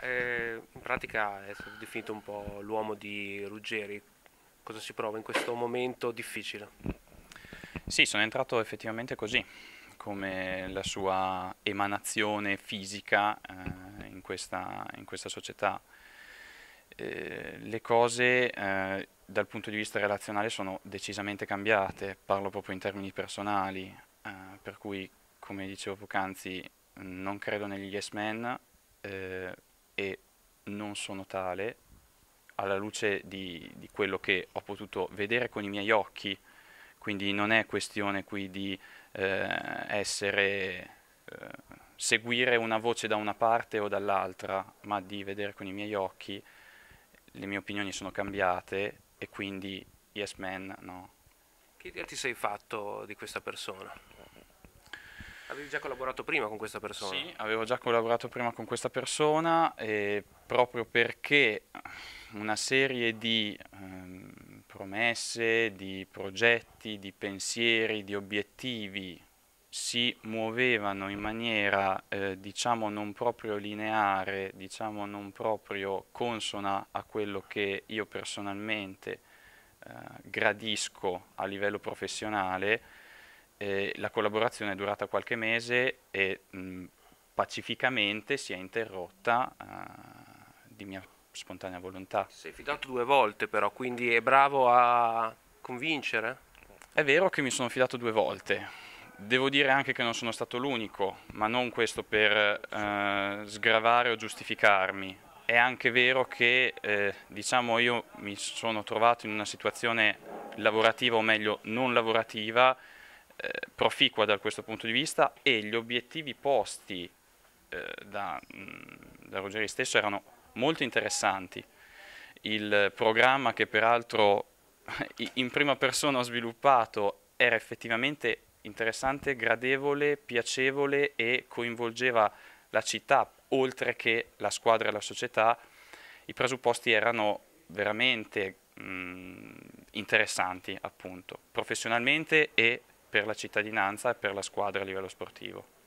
Eh, in pratica è stato definito un po' l'uomo di Ruggeri. Cosa si prova in questo momento difficile? Sì, sono entrato effettivamente così, come la sua emanazione fisica eh, in, questa, in, questa, società. Eh, le cose eh, dal punto di vista relazionale sono decisamente cambiate, parlo proprio in termini personali, eh, per cui come dicevo poc'anzi non credo negli yes men, eh, e non sono tale, alla luce di, di, quello che ho potuto vedere con i miei occhi, quindi non è questione qui di eh, essere, eh, seguire una voce da una parte o dall'altra, ma di vedere con i miei occhi, le mie opinioni sono cambiate e quindi yes man no. Che idea ti sei fatto di questa persona? Avevi già collaborato prima con questa persona? Sì, avevo già collaborato prima con questa persona e proprio perché una serie di ehm, promesse, di progetti, di pensieri, di obiettivi si muovevano in maniera eh, diciamo non proprio lineare, diciamo non proprio consona a quello che io personalmente eh, gradisco a livello professionale, eh, la collaborazione è durata qualche mese e mh, mm, pacificamente si è interrotta uh, di mia spontanea volontà. Sei fidato due volte però, quindi è bravo a convincere? È vero che mi sono fidato due volte. Devo dire anche che non sono stato l'unico, ma non questo per eh, sgravare o giustificarmi. È anche vero che eh, diciamo io mi sono trovato in una situazione lavorativa o meglio non lavorativa eh, proficua da questo punto di vista e gli obiettivi posti eh, da, mm, da Ruggeri stesso erano molto interessanti. Il programma che peraltro in prima persona ho sviluppato era effettivamente interessante, gradevole, piacevole e coinvolgeva la città oltre che la squadra e la società. I presupposti erano veramente mh, mm, interessanti, appunto, professionalmente e per la cittadinanza e per la squadra a livello sportivo.